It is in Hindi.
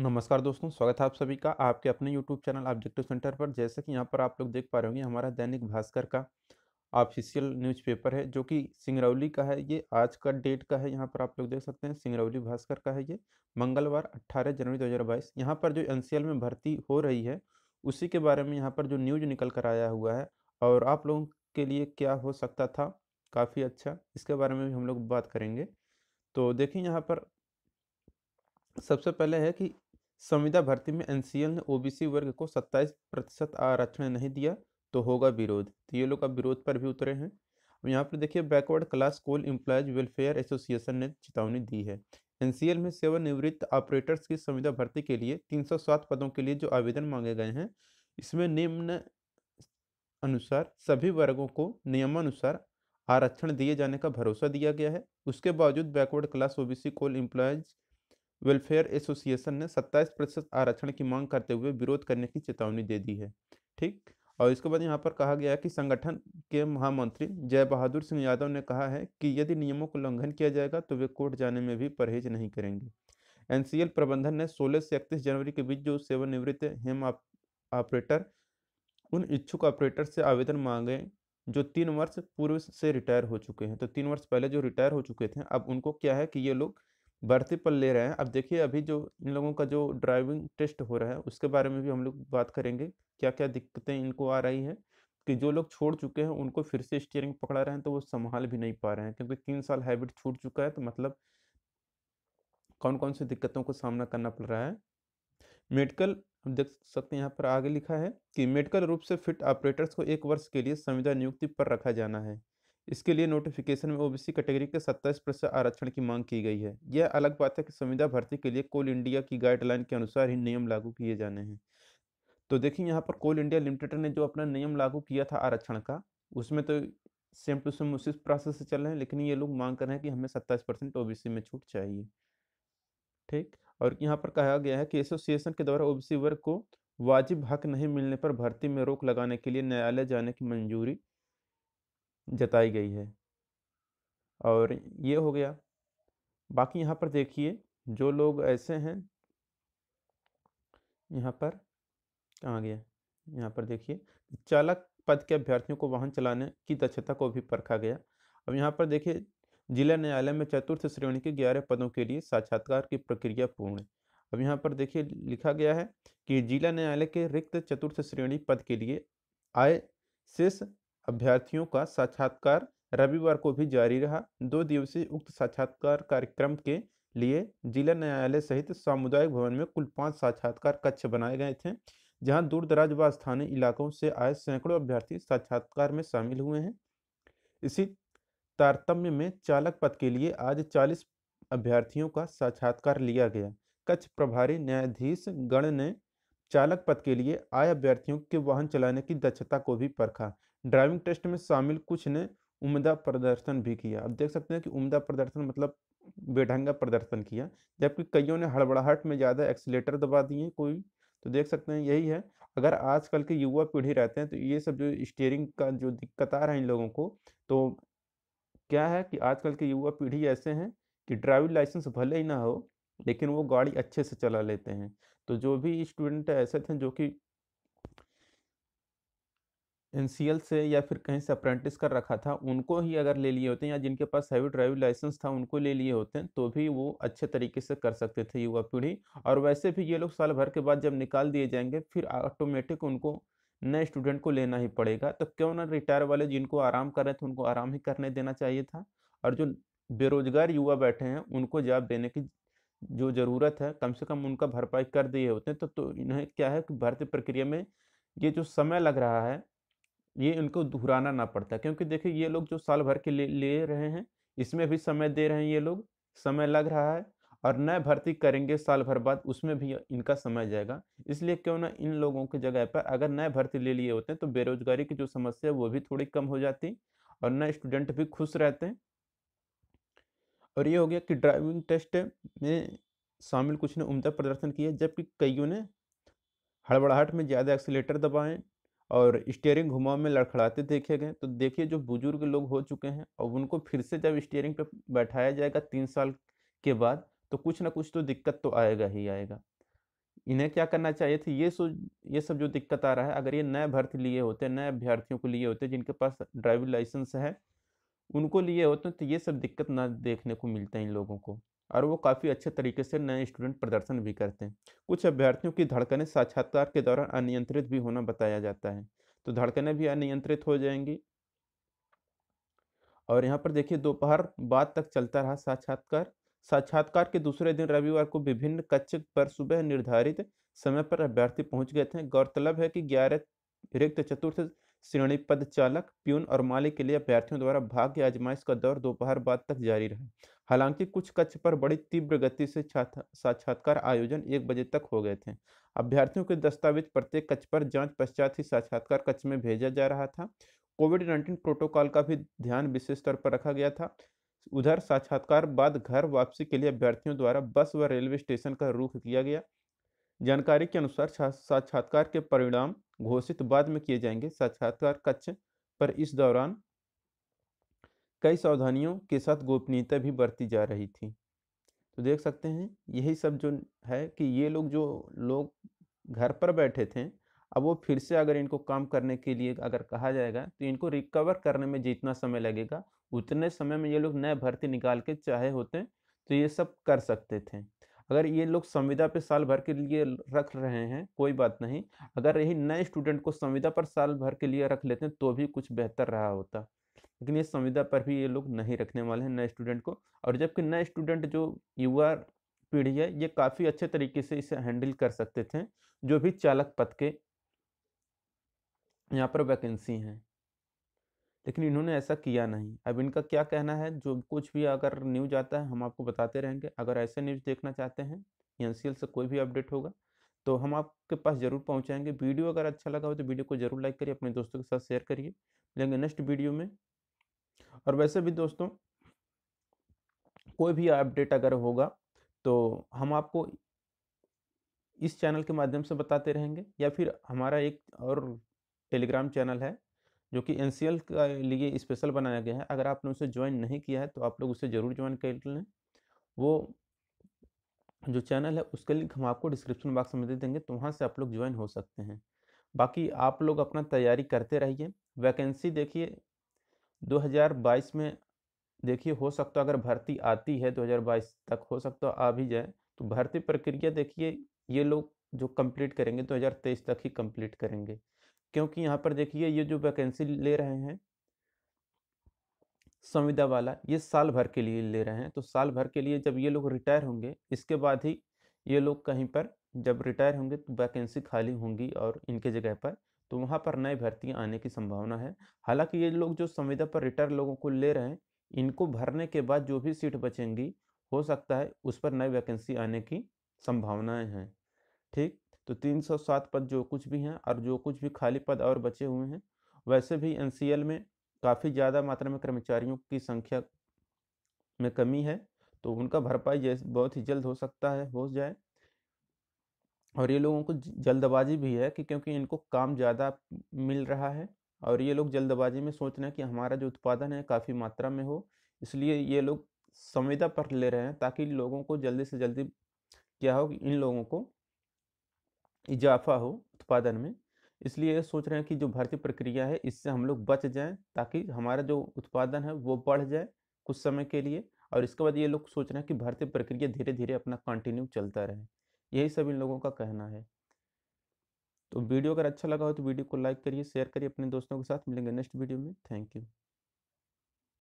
नमस्कार दोस्तों स्वागत है आप सभी का आपके अपने YouTube चैनल ऑब्जेक्टिव सेंटर पर जैसे कि यहाँ पर आप लोग देख पा रहे होंगे हमारा दैनिक भास्कर का ऑफिशियल न्यूज़पेपर है जो कि सिंगरौली का है ये आज का डेट का है यहाँ पर आप लोग देख सकते हैं सिंगरौली भास्कर का है ये मंगलवार 18 जनवरी 2022 यहाँ पर जो एन में भर्ती हो रही है उसी के बारे में यहाँ पर जो न्यूज निकल कर आया हुआ है और आप लोगों के लिए क्या हो सकता था काफ़ी अच्छा इसके बारे में भी हम लोग बात करेंगे तो देखिए यहाँ पर सबसे पहले है कि संविदा भर्ती में एनसीएल ने ओबीसी वर्ग को 27 प्रतिशत आरक्षण नहीं दिया तो होगा विरोध तो ये लोग अब विरोध पर भी उतरे हैं यहाँ पर देखिए backward class coal employees welfare association ने चेतावनी दी है एनसीएल में सेवानिवृत्त ऑपरेटर्स की संविदा भर्ती के लिए तीन पदों के लिए जो आवेदन मांगे गए हैं इसमें निम्न अनुसार सभी वर्गों को नियमानुसार आरक्षण दिए जाने का भरोसा दिया गया है उसके बावजूद backward class OBC coal employees welfare association ने 27 प्रतिशत आरक्षण की मांग करते हुए विरोध करने की चेतावनी दे दी है ठीक और इसके बाद यहाँ पर कहा गया है कि संगठन के महामंत्री जय बहादुर सिंह यादव ने कहा है कि यदि नियमों का उल्लंघन किया जाएगा तो वे कोर्ट जाने में भी परहेज नहीं करेंगे एनसीएल प्रबंधन ने 16 से इकतीस जनवरी के बीच जो सेवानिवृत्त हेम ऑपरेटर उन इच्छुक ऑपरेटर से आवेदन मांगे जो तीन वर्ष पूर्व से रिटायर हो चुके हैं तो तीन वर्ष पहले जो रिटायर हो चुके थे अब उनको क्या है कि ये लोग बढ़ती पर ले रहे हैं अब देखिए अभी जो इन लोगों का जो ड्राइविंग टेस्ट हो रहा है उसके बारे में भी हम लोग बात करेंगे क्या क्या दिक्कतें इनको आ रही हैं कि जो लोग छोड़ चुके हैं उनको फिर से स्टीयरिंग पकड़ा रहे हैं तो वो संभाल भी नहीं पा रहे हैं क्योंकि तीन साल हैबिट छूट चुका है तो मतलब कौन कौन सी दिक्कतों को सामना करना पड़ रहा है मेडिकल हम देख सकते हैं यहाँ पर आगे लिखा है कि मेडिकल रूप से फिट ऑपरेटर्स को एक वर्ष के लिए संविदा नियुक्ति पर रखा जाना है इसके लिए नोटिफिकेशन में ओबीसी कैटेगरी के सत्ताईस प्रतिशत आरक्षण की मांग की गई है यह अलग बात है कि संविदा भर्ती के लिए कोल इंडिया की गाइडलाइन के अनुसार ही नियम लागू किए जाने हैं तो देखिए यहाँ पर कोल इंडिया लिमिटेड ने जो अपना नियम लागू किया था आरक्षण का उसमें तो सेम टू सेम उसी प्रोसेस से चल रहे हैं लेकिन ये लोग मांग कर रहे हैं कि हमें सत्ताईस परसेंट ओबीसी में छूट चाहिए ठीक और यहाँ पर कहा गया है कि एसोसिएशन के द्वारा ओबीसी वर्ग को वाजिब हक नहीं मिलने पर भर्ती में रोक लगाने के लिए न्यायालय जाने की मंजूरी जताई गई है और ये हो गया बाकी यहाँ पर देखिए जो लोग ऐसे हैं यहाँ पर कहाँ गया यहाँ पर देखिए चालक पद के अभ्यर्थियों को वाहन चलाने की दक्षता को भी परखा गया अब यहाँ पर देखिए जिला न्यायालय में चतुर्थ श्रेणी के ग्यारह पदों के लिए साक्षात्कार की प्रक्रिया पूर्ण अब यहाँ पर देखिए लिखा गया है कि जिला न्यायालय के रिक्त चतुर्थ श्रेणी पद के लिए आय शेष अभ्यर्थियों का साक्षात्कार रविवार को भी जारी रहा दो दिवसीय उक्त साक्षात्कार कार्यक्रम के लिए जिला न्यायालय सहित सामुदायिक भवन में कुल पाँच साक्षात्कार कक्ष बनाए गए थे जहां दूर दराज व स्थानीय इलाकों से आए सैकड़ों अभ्यर्थी साक्षात्कार में शामिल हुए हैं इसी तारतम्य में चालक पद के लिए आज 40 अभ्यर्थियों का साक्षात्कार लिया गया कच्छ प्रभारी न्यायाधीश गण ने चालक पद के लिए आय अभ्यर्थियों के वाहन चलाने की दक्षता को भी परखा ड्राइविंग टेस्ट में शामिल कुछ ने उम्दा प्रदर्शन भी किया अब देख सकते हैं कि उम्दा प्रदर्शन मतलब बेढंगा प्रदर्शन किया जबकि कईयों ने हड़बड़ाहट में ज़्यादा एक्सीटर दबा दिए कोई तो देख सकते हैं यही है अगर आजकल के युवा पीढ़ी रहते हैं तो ये सब जो स्टेयरिंग का जो दिक्कत आ रहा है इन लोगों को तो क्या है कि आजकल के युवा पीढ़ी ऐसे हैं कि ड्राइविंग लाइसेंस भले ही ना हो लेकिन वो गाड़ी अच्छे से चला लेते हैं तो जो भी स्टूडेंट ऐसे थे जो कि एन से या फिर कहीं से अप्रेंटिस कर रखा था उनको ही अगर ले लिए होते हैं या जिनके पास हैवी ड्राइविंग लाइसेंस था उनको ले लिए होते हैं तो भी वो अच्छे तरीके से कर सकते थे युवा पीढ़ी और वैसे भी ये लोग साल भर के बाद जब निकाल दिए जाएंगे फिर ऑटोमेटिक उनको नए स्टूडेंट को लेना ही पड़ेगा तो क्यों ना रिटायर वाले जिनको आराम कर रहे थे उनको आराम ही करने देना चाहिए था और जो बेरोजगार युवा बैठे हैं उनको जॉब देने की जो ज़रूरत है कम से कम उनका भरपाई कर दिए होते हैं तो, तो इन्हें क्या है कि भर्ती प्रक्रिया में ये जो समय लग रहा है ये इनको दोहराना ना पड़ता क्योंकि देखिए ये लोग जो साल भर के लिए ले रहे हैं इसमें भी समय दे रहे हैं ये लोग समय लग रहा है और नए भर्ती करेंगे साल भर बाद उसमें भी इनका समय जाएगा इसलिए क्यों ना इन लोगों की जगह पर अगर नए भर्ती ले लिए होते हैं तो बेरोजगारी की जो समस्या है वो भी थोड़ी कम हो जाती और नए स्टूडेंट भी खुश रहते हैं और ये हो गया कि ड्राइविंग टेस्ट में शामिल कुछ ने उम्दा प्रदर्शन किया जबकि कईयों ने हड़बड़ाहट में ज़्यादा एक्सीटर दबाएँ और स्टेयरिंग घुमाव में लड़खड़ाते देखे गए तो देखिए जो बुजुर्ग लोग हो चुके हैं और उनको फिर से जब स्टेयरिंग पर बैठाया जाएगा तीन साल के बाद तो कुछ ना कुछ तो दिक्कत तो आएगा ही आएगा इन्हें क्या करना चाहिए थी ये सो ये सब जो दिक्कत आ रहा है अगर ये नए भर्ती लिए होते नए अभ्यर्थियों को लिए होते जिनके पास ड्राइविंग लाइसेंस है उनको लिए होते तो ये सब दिक्कत ना देखने को मिलते हैं इन लोगों को और वो काफ़ी अच्छे तरीके से नए स्टूडेंट प्रदर्शन भी करते हैं कुछ अभ्यर्थियों की धड़कनें साक्षात्कार के दौरान अनियंत्रित भी होना बताया जाता है तो धड़कनें भी अनियंत्रित हो जाएंगी और यहाँ पर देखिए दोपहर बाद तक चलता रहा साक्षात्कार साक्षात्कार के दूसरे दिन रविवार को विभिन्न कक्ष पर सुबह निर्धारित समय पर अभ्यर्थी पहुंच गए थे गौरतलब है कि ग्यारह रिक्त चतुर्थ श्रेणी पद चालक प्यून और मालिक के लिए अभ्यर्थियों द्वारा भाग्य आजमाइश का दौर दोपहर बाद तक जारी रहा हालांकि कुछ कक्ष पर बड़ी तीव्र गति से साक्षात्कार आयोजन एक बजे तक हो गए थे अभ्यर्थियों के दस्तावेज प्रत्येक कक्ष पर जांच पश्चात ही साक्षात्कार कक्ष में भेजा जा रहा था कोविड नाइन्टीन प्रोटोकॉल का भी ध्यान विशेष तौर पर रखा गया था उधर साक्षात्कार बाद घर वापसी के लिए अभ्यर्थियों द्वारा बस व रेलवे स्टेशन का रुख किया गया जानकारी के अनुसार साक्षात्कार के परिणाम घोषित बाद में किए जाएंगे साक्षात्कार कक्ष पर इस दौरान कई सावधानियों के साथ गोपनीयता भी बरती जा रही थी तो देख सकते हैं यही सब जो है कि ये लोग जो लोग घर पर बैठे थे अब वो फिर से अगर इनको काम करने के लिए अगर कहा जाएगा तो इनको रिकवर करने में जितना समय लगेगा उतने समय में ये लोग नए भर्ती निकाल के चाहे होते तो ये सब कर सकते थे अगर ये लोग संविदा पे साल भर के लिए रख रहे हैं कोई बात नहीं अगर यही नए स्टूडेंट को संविदा पर साल भर के लिए रख लेते हैं तो भी कुछ बेहतर रहा होता लेकिन ये संविदा पर भी ये लोग नहीं रखने वाले हैं नए स्टूडेंट को और जबकि नए स्टूडेंट जो युवा पीढ़ी है ये काफ़ी अच्छे तरीके से इसे हैंडल कर सकते थे जो भी चालक पद के यहाँ पर वैकेंसी हैं लेकिन इन्होंने ऐसा किया नहीं अब इनका क्या कहना है जो कुछ भी अगर न्यूज आता है हम आपको बताते रहेंगे अगर ऐसे न्यूज देखना चाहते हैं एन से कोई भी अपडेट होगा तो हम आपके पास जरूर पहुंचाएंगे वीडियो अगर अच्छा लगा हो तो वीडियो को जरूर लाइक करिए अपने दोस्तों के साथ शेयर करिए मिलेंगे नेक्स्ट वीडियो में और वैसे भी दोस्तों कोई भी अपडेट अगर होगा तो हम आपको इस चैनल के माध्यम से बताते रहेंगे या फिर हमारा एक और टेलीग्राम चैनल है जो कि एन सी का लिए स्पेशल बनाया गया है अगर आपने उसे ज्वाइन नहीं किया है तो आप लोग उसे ज़रूर ज्वाइन कर लें वो जो चैनल है उसके लिंक हम आपको डिस्क्रिप्शन बॉक्स में दे देंगे तो वहाँ से आप लोग ज्वाइन हो सकते हैं बाकी आप लोग अपना तैयारी करते रहिए वैकेंसी देखिए 2022 में देखिए हो सकता अगर भर्ती आती है 2022 तक हो सकता आ भी जाए तो भर्ती प्रक्रिया देखिए ये लोग जो कंप्लीट करेंगे 2023 तक ही कंप्लीट करेंगे क्योंकि यहाँ पर देखिए ये जो वैकेंसी ले रहे हैं संविदा वाला ये साल भर के लिए ले रहे हैं तो साल भर के लिए जब ये लोग रिटायर होंगे इसके बाद ही ये लोग कहीं पर जब रिटायर होंगे तो वैकेंसी खाली होंगी और इनके जगह पर तो वहाँ पर नए भर्तियाँ आने की संभावना है हालांकि ये लोग जो संविदा पर रिटायर लोगों को ले रहे हैं इनको भरने के बाद जो भी सीट बचेंगी हो सकता है उस पर नई वैकेंसी आने की संभावनाएं हैं ठीक तो 307 पद जो कुछ भी हैं और जो कुछ भी खाली पद और बचे हुए हैं वैसे भी एन में काफ़ी ज़्यादा मात्रा में कर्मचारियों की संख्या में कमी है तो उनका भरपाई बहुत ही जल्द हो सकता है हो जाए और ये लोगों को जल्दबाजी भी है कि क्योंकि इनको काम ज़्यादा मिल रहा है और ये लोग जल्दबाजी में सोच रहे हैं कि हमारा जो उत्पादन है काफ़ी मात्रा में हो इसलिए ये लोग संविदा पर ले रहे हैं ताकि लोगों को जल्दी से जल्दी क्या हो कि इन लोगों को इजाफा हो उत्पादन में इसलिए ये सोच रहे हैं कि जो भर्ती प्रक्रिया है इससे हम लोग बच जाएं ताकि हमारा जो उत्पादन है वो बढ़ जाए कुछ समय के लिए और इसके बाद ये लोग सोच रहे हैं कि भर्ती प्रक्रिया धीरे धीरे अपना कंटिन्यू चलता रहे यही सब इन लोगों का कहना है तो वीडियो अगर अच्छा लगा हो तो वीडियो को लाइक करिए शेयर करिए अपने दोस्तों के साथ मिलेंगे नेक्स्ट वीडियो में थैंक यू